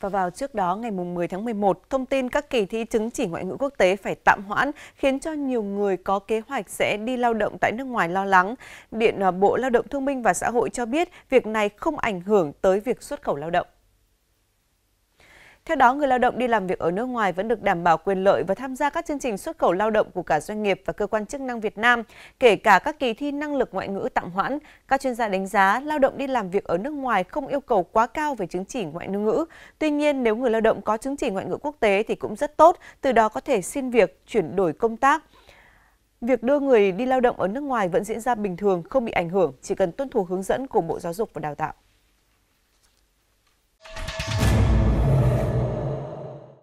Và vào trước đó, ngày 10 tháng 11, thông tin các kỳ thi chứng chỉ ngoại ngữ quốc tế phải tạm hoãn khiến cho nhiều người có kế hoạch sẽ đi lao động tại nước ngoài lo lắng. Điện à, Bộ Lao động Thương minh và Xã hội cho biết việc này không ảnh hưởng tới việc xuất khẩu lao động. Theo đó, người lao động đi làm việc ở nước ngoài vẫn được đảm bảo quyền lợi và tham gia các chương trình xuất khẩu lao động của cả doanh nghiệp và cơ quan chức năng Việt Nam, kể cả các kỳ thi năng lực ngoại ngữ tạm hoãn. Các chuyên gia đánh giá lao động đi làm việc ở nước ngoài không yêu cầu quá cao về chứng chỉ ngoại ngữ. Tuy nhiên, nếu người lao động có chứng chỉ ngoại ngữ quốc tế thì cũng rất tốt, từ đó có thể xin việc, chuyển đổi công tác. Việc đưa người đi lao động ở nước ngoài vẫn diễn ra bình thường, không bị ảnh hưởng, chỉ cần tuân thủ hướng dẫn của Bộ Giáo dục và Đào tạo.